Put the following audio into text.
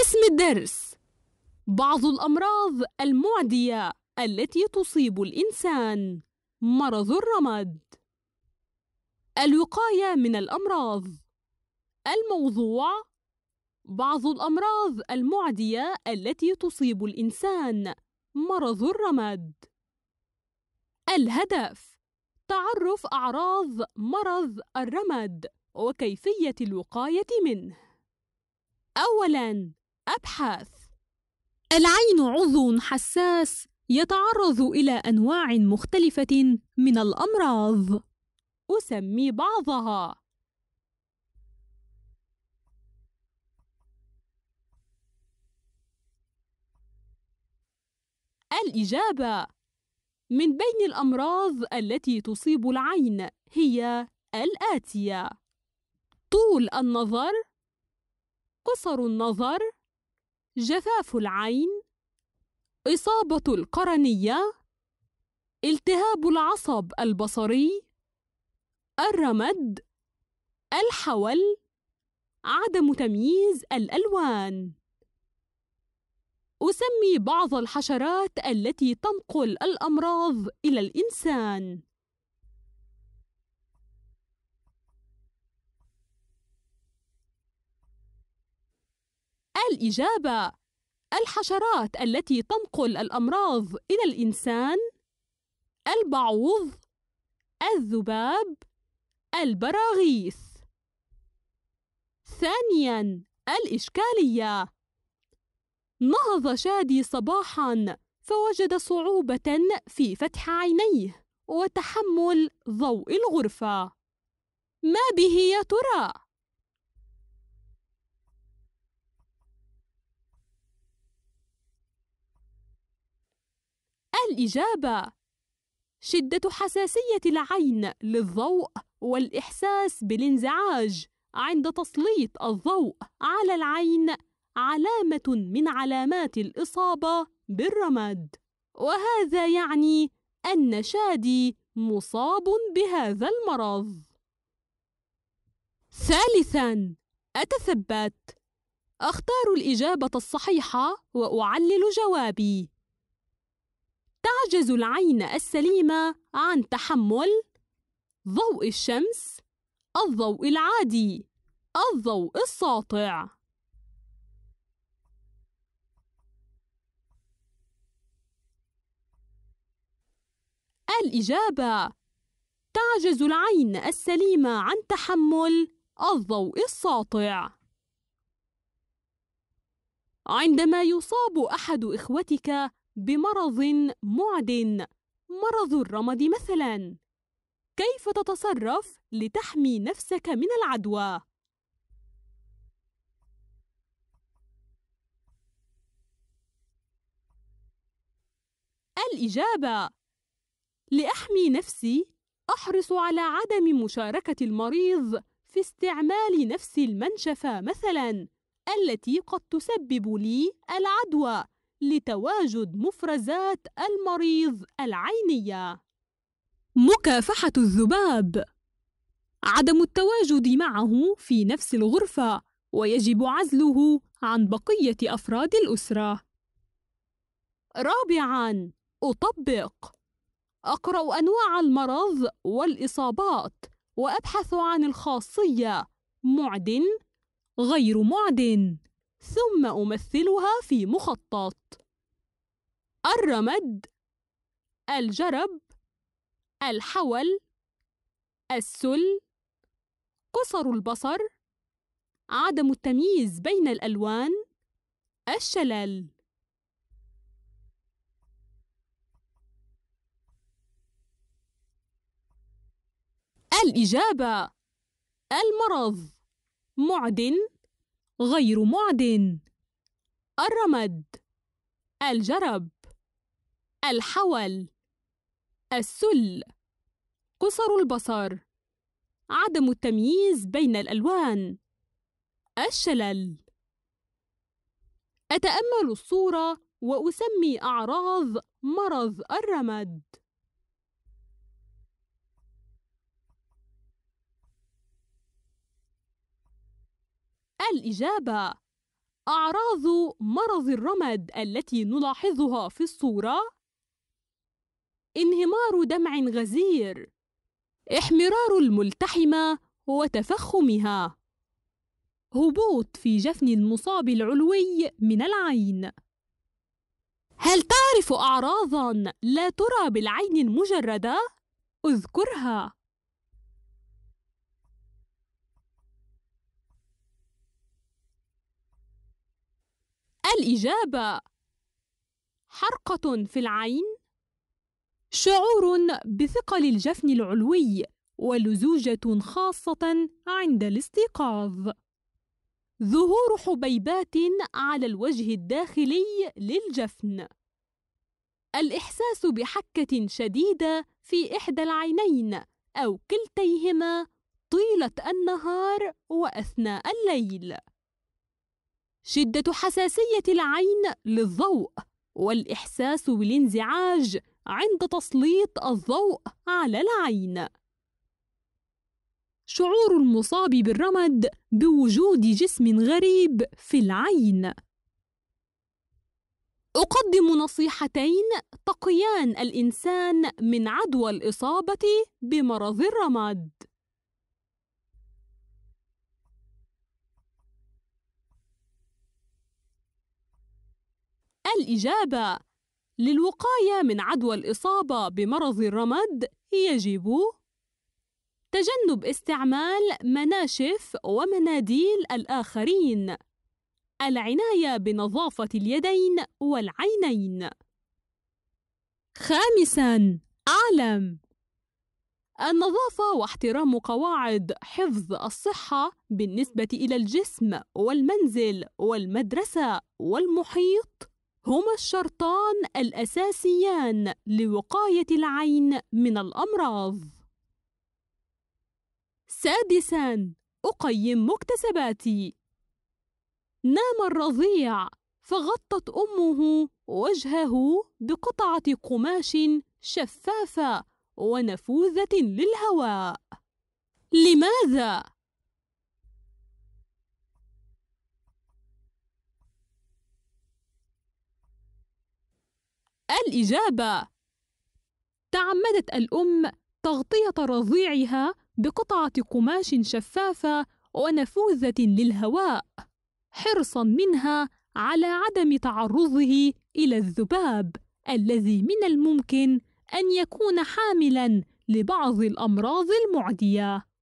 اسم الدرس بعض الأمراض المعدية التي تصيب الإنسان مرض الرمد الوقاية من الأمراض الموضوع بعض الأمراض المعدية التي تصيب الإنسان مرض الرمد الهدف تعرف أعراض مرض الرمد وكيفية الوقاية منه أولاً أبحاث العين عضو حساس يتعرض إلى أنواع مختلفة من الأمراض أسمي بعضها الإجابة من بين الأمراض التي تصيب العين هي الآتية طول النظر قصر النظر جفاف العين إصابة القرنية التهاب العصب البصري الرمد الحول عدم تمييز الألوان أسمي بعض الحشرات التي تنقل الأمراض إلى الإنسان الإجابة الحشرات التي تنقل الأمراض إلى الإنسان البعوض الذباب البراغيث ثانيا الإشكالية نهض شادي صباحا فوجد صعوبة في فتح عينيه وتحمل ضوء الغرفة ما به يا ترى؟ الإجابة شدة حساسية العين للضوء والإحساس بالانزعاج عند تسليط الضوء على العين علامة من علامات الإصابة بالرمد وهذا يعني أن شادي مصاب بهذا المرض ثالثاً أتثبت أختار الإجابة الصحيحة وأعلل جوابي تعجز العين السليمة عن تحمل ضوء الشمس الضوء العادي الضوء الساطع الإجابة تعجز العين السليمة عن تحمل الضوء الساطع عندما يصاب أحد إخوتك بمرض معد مرض الرمد مثلا كيف تتصرف لتحمي نفسك من العدوى الإجابة لأحمي نفسي أحرص على عدم مشاركة المريض في استعمال نفس المنشفة مثلا التي قد تسبب لي العدوى لتواجد مفرزات المريض العينية مكافحة الذباب عدم التواجد معه في نفس الغرفة ويجب عزله عن بقية أفراد الأسرة رابعاً أطبق أقرأ أنواع المرض والإصابات وأبحث عن الخاصية معدن غير معدن ثم أمثلها في مخطط الرمد الجرب الحول السل قصر البصر عدم التمييز بين الألوان الشلل الإجابة المرض معدن غير معدن الرمد الجرب الحول السل قصر البصر عدم التمييز بين الألوان الشلل أتأمل الصورة وأسمي أعراض مرض الرمد الإجابة أعراض مرض الرمد التي نلاحظها في الصورة انهمار دمع غزير احمرار الملتحمة وتفخمها هبوط في جفن المصاب العلوي من العين هل تعرف أعراضا لا ترى بالعين المجردة؟ اذكرها الإجابة حرقة في العين شعور بثقل الجفن العلوي ولزوجة خاصة عند الاستيقاظ ظهور حبيبات على الوجه الداخلي للجفن الإحساس بحكة شديدة في إحدى العينين أو كلتيهما طيلة النهار وأثناء الليل شدة حساسية العين للضوء والإحساس بالانزعاج عند تسليط الضوء على العين شعور المصاب بالرمد بوجود جسم غريب في العين أقدم نصيحتين تقيان الإنسان من عدوى الإصابة بمرض الرمد الإجابة للوقاية من عدوى الإصابة بمرض الرمد يجب تجنب استعمال مناشف ومناديل الآخرين العناية بنظافة اليدين والعينين خامساً أعلم النظافة واحترام قواعد حفظ الصحة بالنسبة إلى الجسم والمنزل والمدرسة والمحيط هما الشرطان الأساسيان لوقاية العين من الأمراض. سادساً: أقيم مكتسباتي. نام الرضيع، فغطت أمه وجهه بقطعة قماش شفافة ونفوذة للهواء. لماذا؟ الإجابة تعمدت الأم تغطية رضيعها بقطعة قماش شفافة ونفوذة للهواء حرصا منها على عدم تعرضه إلى الذباب الذي من الممكن أن يكون حاملا لبعض الأمراض المعدية